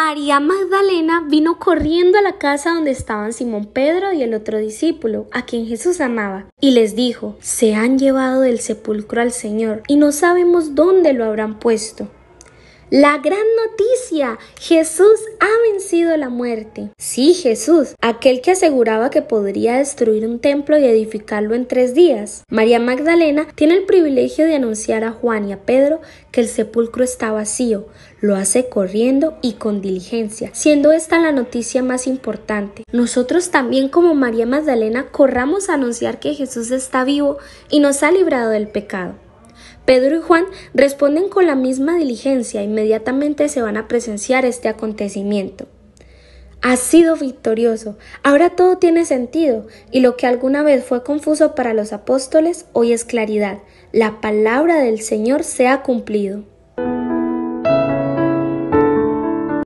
María Magdalena vino corriendo a la casa donde estaban Simón Pedro y el otro discípulo, a quien Jesús amaba, y les dijo, se han llevado del sepulcro al Señor, y no sabemos dónde lo habrán puesto. La gran noticia, Jesús ha vencido la muerte. Sí, Jesús, aquel que aseguraba que podría destruir un templo y edificarlo en tres días. María Magdalena tiene el privilegio de anunciar a Juan y a Pedro que el sepulcro está vacío. Lo hace corriendo y con diligencia, siendo esta la noticia más importante. Nosotros también como María Magdalena corramos a anunciar que Jesús está vivo y nos ha librado del pecado. Pedro y Juan responden con la misma diligencia, inmediatamente se van a presenciar este acontecimiento. Ha sido victorioso, ahora todo tiene sentido, y lo que alguna vez fue confuso para los apóstoles hoy es claridad, la palabra del Señor se ha cumplido.